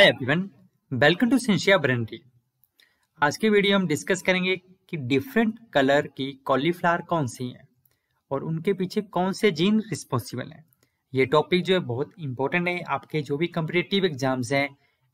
Hi everyone welcome to Cynthia Brainery आज के video हम डिस्कस करेंगे कि डिफरेंट कलर की कॉलीफ्लावर कौन सी हैं और उनके पीछे कौन से जीन रिस्पॉन्सिबल हैं ये टॉपिक जो है बहुत इंपॉर्टेंट है आपके जो भी कम्पिटेटिव एग्जाम्स हैं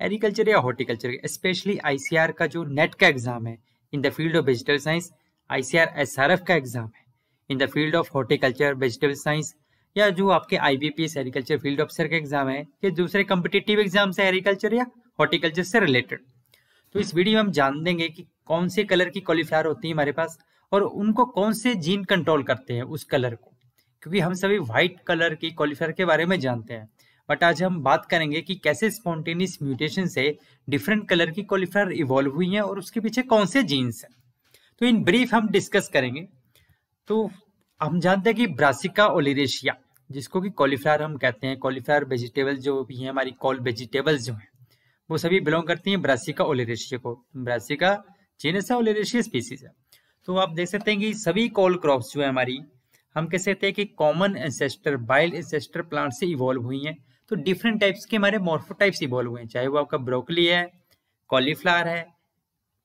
एग्रीकल्चर या हॉर्टिकल्चर के स्पेशली आई का जो नेट का एग्जाम है in the field of vegetable science आई एसआरएफ का एग्जाम है in the field of horticulture vegetable science या जो आपके I B P S agriculture field officer का एग्जाम है या दूसरे कम्पिटेटिव एग्जाम से एग्रीकल्चर या हॉर्टिकल्चर से रिलेटेड तो इस वीडियो में हम जान देंगे कि कौन से कलर की क्वालिफायर होती है हमारे पास और उनको कौन से जीन कंट्रोल करते हैं उस कलर को क्योंकि हम सभी व्हाइट कलर की क्वालिफायर के बारे में जानते हैं बट आज हम बात करेंगे कि कैसे स्पॉन्टेनियस म्यूटेशन से डिफरेंट कलर की क्वालिफायर इवॉल्व हुई हैं और उसके पीछे कौन से जीन्स हैं तो इन ब्रीफ हम डिस्कस करेंगे तो हम जानते हैं कि ब्रासिका ओलिरेशिया जिसको कि कॉलीफ्लावर हम कहते हैं कॉलीफ्लावर वेजिटेबल जो भी हैं हमारी कॉल वेजिटेबल्स जो हैं वो सभी बिलोंग करती हैं ब्रासिका ओलेरेशिया को ब्रासिका जेनेसा ओलेरेशिया स्पीसीज है तो आप देख सकते हैं कि सभी कॉल क्रॉप्स जो है हमारी हम कह सकते हैं कि कॉमन एंसेस्टर बाइल एंसेस्टर प्लांट से इवॉल्व हुई हैं तो डिफरेंट टाइप्स के हमारे टाइप्स इवॉल्व हुए हैं चाहे वो आपका ब्रोकली है कॉलीफ्लावर है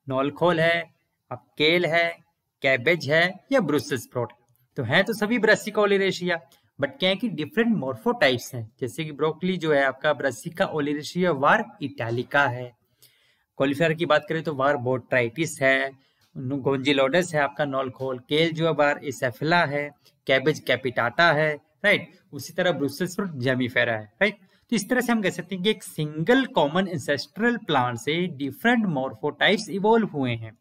नॉलखोल है आप केल है कैबेज है या ब्रूसेस स्प्रोट तो हैं तो सभी ब्रासिका ओलेरेशिया बट क्या है कि डिफरेंट मोर्फोटाइप्स हैं जैसे कि ब्रोकली जो है आपका ब्रसिका ओलेरिशिया वार इटालिका है कॉलीफ्लावर की बात करें तो वार बोट्राइटिस है गोंजिलोडस है आपका नॉलखोल केल जो है वार इसेफिला है कैबेज कैपिटाटा है राइट उसी तरह ब्रूसेल्स फ्रूट जेमीफेरा है राइट तो इस तरह से हम कह सकते हैं कि एक सिंगल कॉमन इंसेस्ट्रल प्लांट से डिफरेंट मोर्फोटाइप्स इवोल्व हुए हैं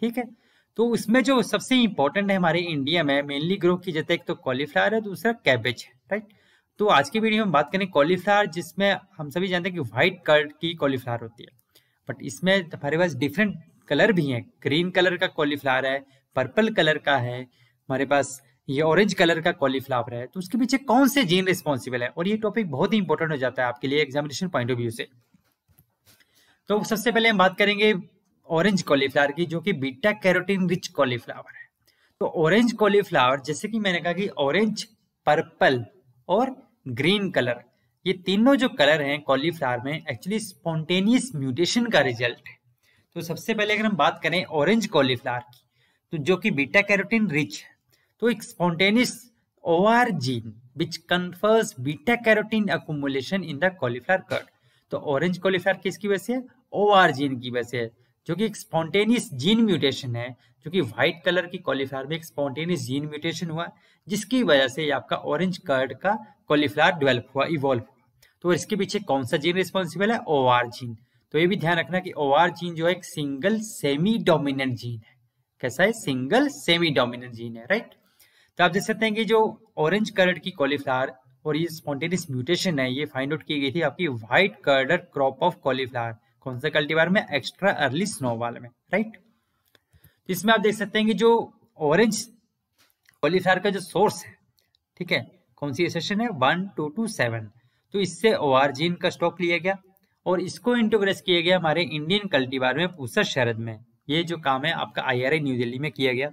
ठीक है तो उसमें जो सबसे इंपॉर्टेंट है हमारे इंडिया में मेनली ग्रो की जाता है एक तो कॉलीफ्लावर है दूसरा कैबेज है राइट तो आज की वीडियो में बात करें कॉलीफ्लावर जिसमें हम सभी जानते हैं कि व्हाइट कलर की कॉलीफ्लावर होती है बट इसमें हमारे पास डिफरेंट कलर भी हैं ग्रीन कलर का कॉलीफ्लावर है पर्पल कलर का है हमारे पास ये ऑरेंज कलर का कॉलीफ्लावर है तो उसके पीछे कौन से जीन रिस्पॉन्सिबल है और ये टॉपिक बहुत ही इंपॉर्टेंट हो जाता है आपके लिए एग्जामिनेशन पॉइंट ऑफ व्यू से तो सबसे पहले हम बात करेंगे ऑरेंज कॉलीफ्लावर की जो कि बीटा कैरोटीन रिच कॉलीफ्लावर है तो ऑरेंज कॉलीफ्लावर जैसे कि मैंने कहा कि ऑरेंज पर्पल और ग्रीन कलर ये तीनों जो कलर हैं कॉलीफ्लावर में एक्चुअली स्पॉन्टेनियस म्यूटेशन का रिजल्ट है तो सबसे पहले अगर हम बात करें ऑरेंज कॉलीफ्लावर की तो जो कि बीटा कैरोटीन रिच है तो एक spontaneous R gene which confers beta carotene accumulation in the cauliflower curd तो ऑरेंज कॉलीफ्लावर किसकी वजह से आर जीन की वजह से जो कि एक स्पॉन्टेनियस जीन म्यूटेशन है जो कि व्हाइट कलर की कॉलीफ्लावर में एक स्पॉन्टेनियस जीन म्यूटेशन हुआ जिसकी वजह से आपका ऑरेंज कर्ड का कॉलीफ्लावर डेवलप हुआ इवॉल्व हुआ तो इसके पीछे कौन सा जीन रिस्पॉन्सिबल है ओ जीन तो ये भी ध्यान रखना कि ओ जीन जो है एक सिंगल सेमी डोमिनेंट जीन है कैसा है सिंगल सेमी डोमिनेंट जीन है राइट तो आप देख सकते हैं कि जो ऑरेंज कलर की कॉलीफ्लावर और ये स्पॉन्टेनियस म्यूटेशन है ये फाइंड आउट की गई थी आपकी white curded crop of cauliflower कौन से कल्टीवार में एक्स्ट्रा अर्ली स्नो वाले में राइट इसमें आप देख सकते हैं कि जो ऑरेंज क्वालिफायर का जो सोर्स है ठीक है कौन सी एसेशन है वन टू टू सेवन तो इससे ओआरजीन का स्टॉक लिया गया और इसको इंटोग्रेस किया गया हमारे इंडियन कल्टीवार में पूसर शरद में ये जो काम है आपका आई न्यू दिल्ली में किया गया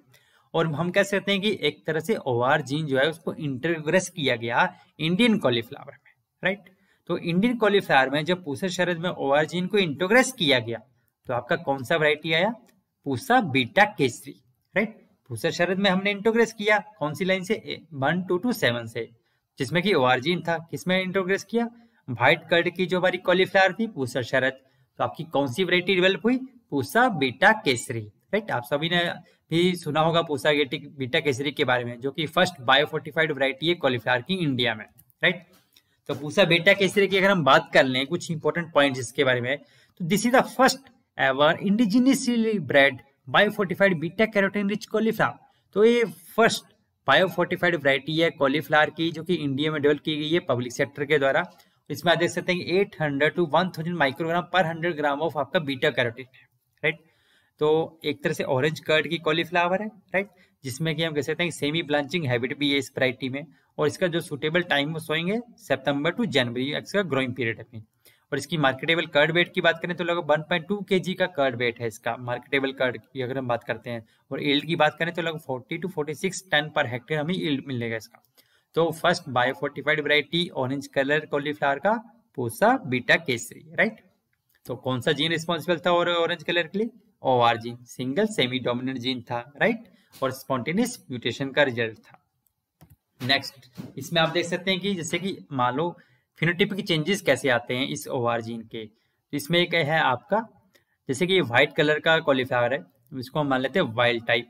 और हम कह सकते हैं कि एक तरह से जीन जो है उसको इंटरग्रेस किया गया इंडियन कॉलीफ्लावर में राइट right? तो इंडियन क्वालिफायर में जब पूसा शरद में ओआरजीन को इंटोग्रेस किया गया तो आपका कौन सा वराइटी आया पूसा बीटा केसरी राइट पूसा शरद में हमने इंटोग्रेस किया कौन सी लाइन से वन टू टू सेवन से जिसमें कि ओआरजीन था किसमें इंटोग्रेस किया व्हाइट कर्ड की जो हमारी क्वालिफायर थी पूसा शरद तो आपकी कौन सी वराइटी डेवलप हुई पूसा बीटा केसरी राइट आप सभी ने भी सुना होगा पूसा बीटा केसरी के बारे में जो कि फर्स्ट बायोफोर्टिफाइड वरायटी है क्वालिफायर की इंडिया में राइट right? तो कपूसा बेटा केसरी की अगर हम बात कर लें कुछ इंपॉर्टेंट पॉइंट इसके बारे में तो this is the first ever indigenously bred biofortified beta carotene rich cauliflower तो ये फर्स्ट बायोफोर्टिफाइड वरायटी है कॉलीफ्लावर की जो कि इंडिया में डेवलप की गई है पब्लिक सेक्टर के द्वारा इसमें आप देख सकते हैं eight hundred to one thousand microgram per hundred gram of आपका बीटा कैरोटीन e है राइट तो एक तरह से ऑरेंज कर्ड की कॉलीफ्लावर है राइट जिसमें कि हम कह सकते हैं सेमी ब्लांचिंग हैबिट भी है इस वरायटी में और इसका जो सुटेबल टाइम वो सोएंगे सितंबर टू जनवरी इसका ग्रोइंग पीरियड है और इसकी मार्केटेबल कर्ड वेट की बात करें तो लगभग वन पॉइंट टू का कर्ड वेट है इसका मार्केटेबल कर्ड की अगर हम बात करते हैं और ईल्ड की बात करें तो लगभग forty two six ton per hectare हमें ईल्ड मिलेगा इसका तो first biofortified variety orange colour cauliflower का पोसा बीटा केसरी राइट तो कौन सा जीन रिस्पॉन्सिबल था और ऑरेंज कलर के लिए O R gene single semi dominant gene था राइट और स्पॉन्टेनियस म्यूटेशन का रिजल्ट था नेक्स्ट इसमें आप देख सकते हैं कि जैसे कि मान लो फिनोटिप के चेंजेस कैसे आते हैं इस ओवार जीन के तो इसमें एक है आपका जैसे कि व्हाइट कलर का क्वालिफायर है इसको हम मान लेते हैं वाइल्ड टाइप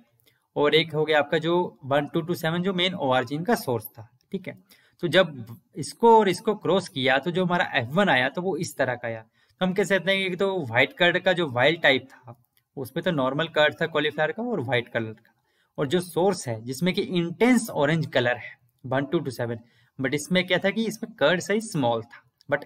और एक हो गया आपका जो वन टू टू सेवन जो मेन ओआरजीन का सोर्स था ठीक है तो जब इसको और इसको क्रॉस किया तो जो हमारा एफ वन आया तो वो इस तरह का आया तो हम कह सकते हैं कि तो वाइट कलर का जो वाइल्ड टाइप था उसमें तो नॉर्मल कलर था क्वालिफायर का और वाइट कलर का और जो सोर्स है जिसमें कि इंटेंस ऑरेंज कलर है one two two seven but इसमें क्या था कि इसमें कर्ड साइज स्मॉल था बट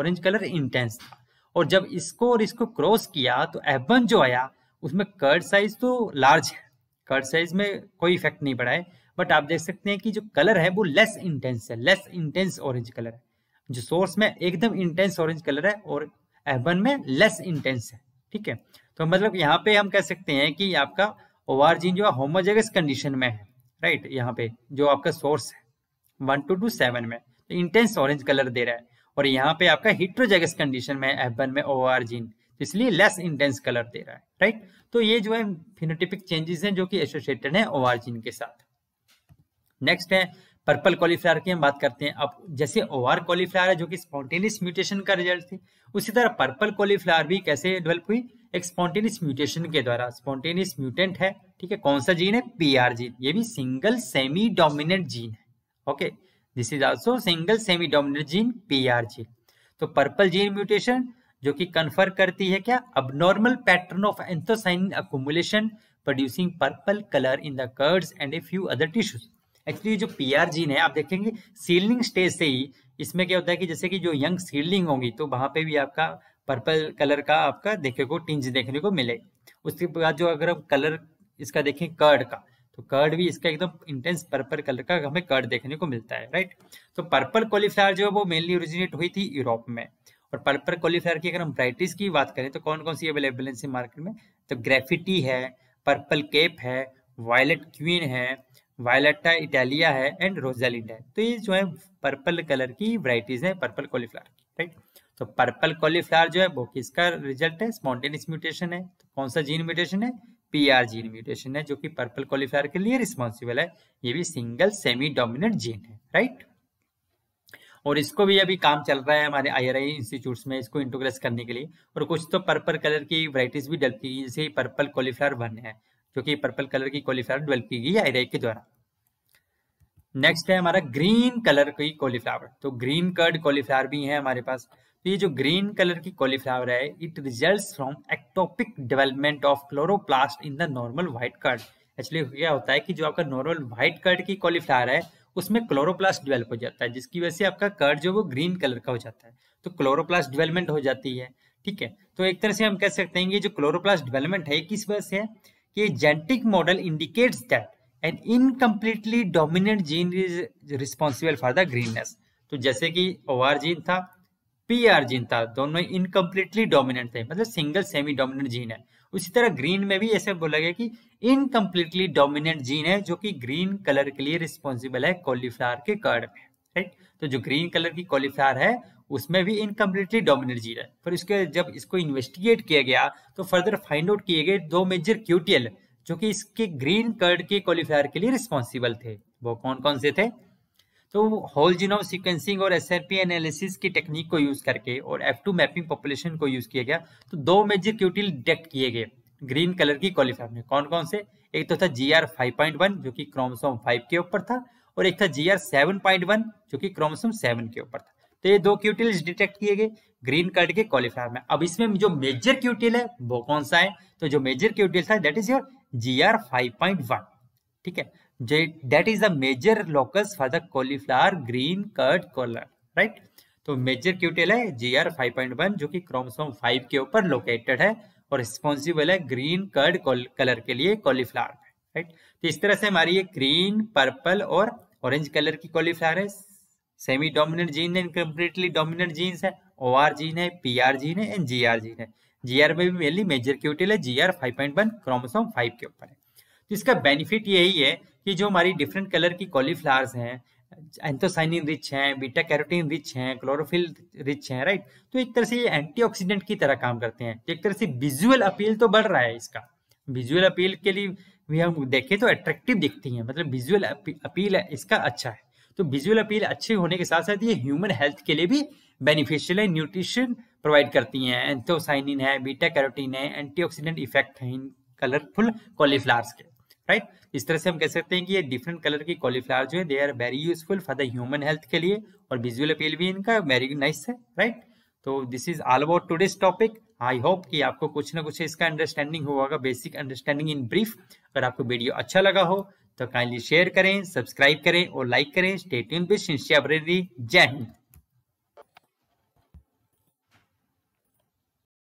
ऑरेंज कलर इंटेंस था और जब इसको और इसको क्रॉस किया तो एफ जो आया उसमें कर्ड साइज तो लार्ज है कर्ड साइज में कोई इफेक्ट नहीं पड़ा है बट आप देख सकते हैं कि जो कलर है वो लेस इंटेंस है लेस इंटेंस ऑरेंज कलर है जो सोर्स में एकदम इंटेंस ऑरेंज कलर है और एफ में लेस इंटेंस है ठीक है तो मतलब यहाँ पे हम कह सकते हैं कि आपका ओवारजीन जो है होमोजेगस कंडीशन में है राइट यहाँ पे जो आपका सोर्स है वन टू टू सेवन में तो इंटेंस ऑरेंज कलर दे रहा है और यहाँ पे आपका हिट्रोजेगस कंडीशन में एफ वन में ओ जीन तो इसलिए लेस इंटेंस कलर दे रहा है राइट तो ये जो है फिनोटिपिक चेंजेस हैं जो कि एसोसिएटेड है ओ जीन के साथ नेक्स्ट है पर्पल कॉलीफ्लावर की हम बात करते हैं अब जैसे ओवर कॉलीफ्लावर है जो कि स्पॉन्टेनियस म्यूटेशन का रिजल्ट थी उसी तरह पर्पल कॉलीफ्लावर भी कैसे डेवलप हुई एक स्पॉन्टेनियस म्यूटेशन के द्वारा स्पॉन्टेनियस म्यूटेंट है ठीक है कौन सा जीन है पी आर जीन ये भी सिंगल सेमी डोमिनेंट जीन है okay this is also single semi dominant gene P R gene तो पर्पल जीन म्यूटेशन जो कि कन्फर करती है क्या अब normal pattern of anthocyanin accumulation producing purple colour in the curds and a few other tissues actually जो P R gene है आप देखेंगे सीलिंग स्टेज से ही इसमें क्या होता है कि जैसे कि जो यंग सीलिंग होंगी तो वहां पे भी आपका पर्पल कलर का आपका देखे को टिंज देखने को मिले उसके बाद जो अगर हम कलर इसका देखें कर्ड का तो कर्ड भी इसका एकदम इंटेंस पर्पल कलर का हमें कर्ड देखने को मिलता है राइट तो पर्पल कॉलीफ्लावर जो है वो मेनली ओरिजिनेट हुई थी यूरोप में और पर्पल कॉलीफ्लावर की अगर हम वराइटीज की बात करें तो कौन कौन सी अवेलेबल है मार्केट में तो ग्रेफिटी है पर्पल केप है वायलेट क्वीन है वायलेटा इटालिया है एंड रोजालिंडा है तो ये जो है पर्पल कलर की वराइटीज है पर्पल कॉलीफ्लावर की राइट तो पर्पल कॉलीफ्लावर जो है वो किसका रिजल्ट है स्पॉन्टेनियस म्यूटेशन है तो कौन सा जीन म्यूटेशन है पीआर जीन म्यूटेशन है जो कि पर्पल कॉलीफ्लावर के लिए रिस्पॉन्सिबल है ये भी सिंगल सेमी डोमिनेंट जीन है राइट और इसको भी अभी काम चल रहा है हमारे आईआरआई इंस्टीट्यूट्स में इसको इंटोग्रेस करने के लिए और कुछ तो पर्पल कलर की वराइटीज भी डलती है जैसे पर्पल कॉलीफ्लावर वन है जो कि पर्पल कलर की कॉलीफ्लावर डेवलप की गई आईरेक के द्वारा नेक्स्ट है हमारा ग्रीन कलर की कॉलीफ्लावर तो ग्रीन कर्ड कॉलीफ्लावर भी है हमारे पास तो ये जो ग्रीन कलर की कॉलीफ्लावर है it result from ectopic development of chloroplast in the normal white curd actually क्या होता है कि जो आपका नॉर्मल व्हाइट कर्ड की कॉलीफ्लावर है उसमें क्लोरोप्लास्ट डेवलप हो जाता है जिसकी वजह से आपका कर्ड जो वो ग्रीन कलर का हो जाता है तो क्लोरोप्लास्ट डेवलपमेंट हो जाती है ठीक है तो एक तरह से हम कह सकते हैं कि जो क्लोरोप्लास्ट डेवलपमेंट है किस वजह से है कि genetic model indicates that an incompletely dominant gene is responsible for the greenness तो जैसे कि ओआर जीन था पीआर जीन था दोनों इनकम्प्लीटली डोमिनेंट थे मतलब सिंगल सेमी डोमिनेंट जीन है उसी तरह ग्रीन में भी ऐसे बोला गया कि इनकम्प्लीटली डोमिनेंट जीन है जो कि ग्रीन कलर के लिए रिस्पॉन्सिबल है कॉलीफ्लावर के कर्ड में राइट तो जो ग्रीन कलर की कॉलीफ्लावर है उसमें भी इनकम्प्लीटली डोमिनेट जीन है पर इसके जब इसको इन्वेस्टिगेट किया गया तो फर्दर फाइंड आउट किए गए दो मेजर क्यूटीएल जो कि इसके ग्रीन कर्ड के क्वालिफायर के लिए रिस्पॉन्सिबल थे वो कौन कौन से थे तो होल जीनोम सीक्वेंसिंग और एस एनालिसिस की टेक्निक को यूज करके और एफ टू मैपिंग पॉपुलेशन को यूज किया गया तो दो मेजर क्यूटील डिटेक्ट किए गए ग्रीन कलर की क्वालिफायर में कौन कौन से एक तो था G R five point one जो कि क्रोमसोम फाइव के ऊपर था और एक था G R seven point one जो कि क्रोमोसोम सेवन के ऊपर था तो ये दो क्यूटिल्स डिटेक्ट किए गए ग्रीन कार्ड के क्वालिफायर में अब इसमें जो मेजर क्यूटिल है वो कौन सा है तो जो मेजर क्यूटिल था that is your G R five point one ठीक है that is the major locus for the cauliflower green curd colour right तो मेजर क्यूटेल है G R five point one जो कि क्रोमसोम फाइव के ऊपर located है और रिस्पॉन्सिबल है ग्रीन कर्ड कलर के लिए कॉलीफ्लावर राइट तो इस तरह से हमारी ये ग्रीन पर्पल और ऑरेंज कलर की कॉलीफ्लावर है semi dominant gene and completely dominant genes है ओ आर जीन है पी आर जीन है एंड जी आर जीन है जी आर में भी मेनली मेजर क्यूटिल है G R five point one chromosome five के ऊपर है तो इसका बेनिफिट यही है कि जो हमारी डिफरेंट कलर की कॉलीफ्लावर्स हैं एंथोसाइनिन रिच हैं बीटा कैरोटीन रिच हैं क्लोरोफिल रिच हैं राइट तो एक तरह से ये एंटीऑक्सीडेंट की तरह काम करते हैं एक तरह से विजुअल अपील तो बढ़ रहा है इसका विजुअल अपील के लिए भी हम देखें तो अट्रैक्टिव दिखती हैं मतलब विजुअल अपील इसका अच्छा है तो विजुअल अपील अच्छे होने के साथ साथ ये ह्यूमन हेल्थ के लिए भी बेनिफिशियल है न्यूट्रिशन प्रोवाइड करती हैं एंथोसाइनिन है बीटा कैरोटीन है एंटीऑक्सीडेंट इफेक्ट है इन कलरफुल कॉलीफ्लावर्स के राइट right? इस तरह से हम कह सकते हैं कि ये डिफरेंट कलर की कॉलीफ्लावर जो है they are very useful for the human health के लिए और विजुअल अपील भी इनका वेरी नाइस है राइट right? तो this is all about today's topic I hope कि आपको कुछ ना कुछ इसका अंडरस्टैंडिंग होगा बेसिक अंडरस्टैंडिंग इन ब्रीफ अगर आपको वीडियो अच्छा लगा हो तो काइंडली शेयर करें सब्सक्राइब करें और लाइक करें स्टेट यून विद जय हिंद